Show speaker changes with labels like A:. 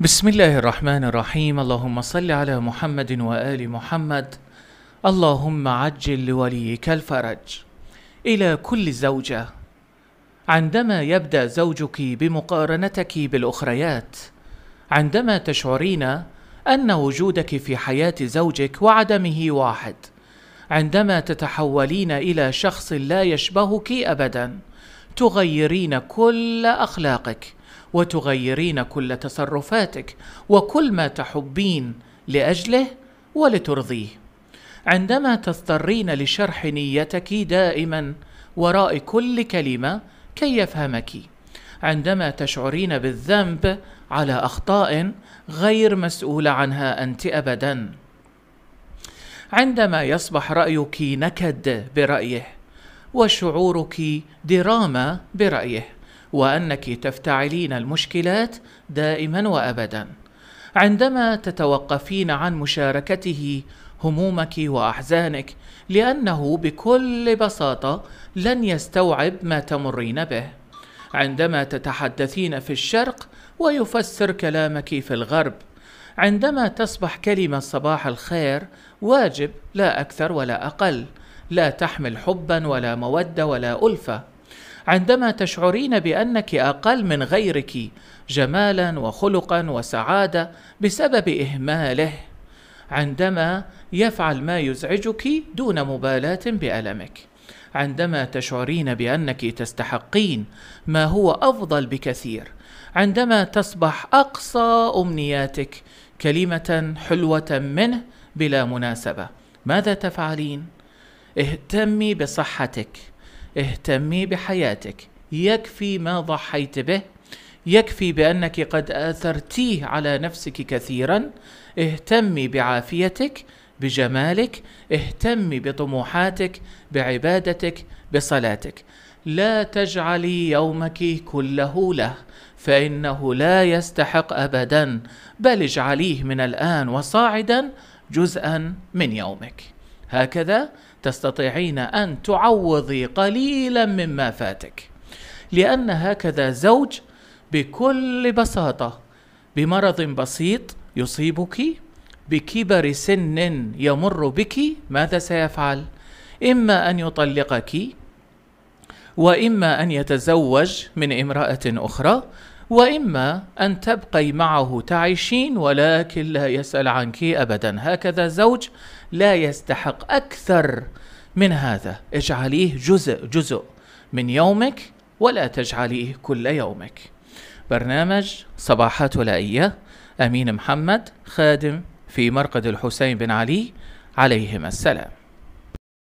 A: بسم الله الرحمن الرحيم اللهم صل على محمد وآل محمد اللهم عجل لوليك الفرج إلى كل زوجة عندما يبدأ زوجك بمقارنتك بالأخريات عندما تشعرين أن وجودك في حياة زوجك وعدمه واحد عندما تتحولين إلى شخص لا يشبهك أبدا تغيرين كل أخلاقك وتغيرين كل تصرفاتك وكل ما تحبين لاجله ولترضيه عندما تضطرين لشرح نيتك دائما وراء كل كلمه كي يفهمك عندما تشعرين بالذنب على اخطاء غير مسؤوله عنها انت ابدا عندما يصبح رايك نكد برايه وشعورك دراما برايه وأنك تفتعلين المشكلات دائما وأبدا عندما تتوقفين عن مشاركته همومك وأحزانك لأنه بكل بساطة لن يستوعب ما تمرين به عندما تتحدثين في الشرق ويفسر كلامك في الغرب عندما تصبح كلمة صباح الخير واجب لا أكثر ولا أقل لا تحمل حبا ولا مودة ولا ألفة عندما تشعرين بانك اقل من غيرك جمالا وخلقا وسعاده بسبب اهماله عندما يفعل ما يزعجك دون مبالاه بالمك عندما تشعرين بانك تستحقين ما هو افضل بكثير عندما تصبح اقصى امنياتك كلمه حلوه منه بلا مناسبه ماذا تفعلين اهتمي بصحتك اهتمي بحياتك يكفي ما ضحيت به يكفي بانك قد اثرتيه على نفسك كثيرا اهتمي بعافيتك بجمالك اهتمي بطموحاتك بعبادتك بصلاتك لا تجعلي يومك كله له فانه لا يستحق ابدا بل اجعليه من الان وصاعدا جزءا من يومك هكذا تستطيعين ان تعوضي قليلا مما فاتك لان هكذا زوج بكل بساطه بمرض بسيط يصيبك بكبر سن يمر بك ماذا سيفعل اما ان يطلقك واما ان يتزوج من امراه اخرى واما ان تبقي معه تعيشين ولكن لا يسال عنك ابدا هكذا زوج لا يستحق اكثر من هذا اجعليه جزء جزء من يومك ولا تجعليه كل يومك برنامج صباحات ولائية أمين محمد خادم في مرقد الحسين بن علي عليهما السلام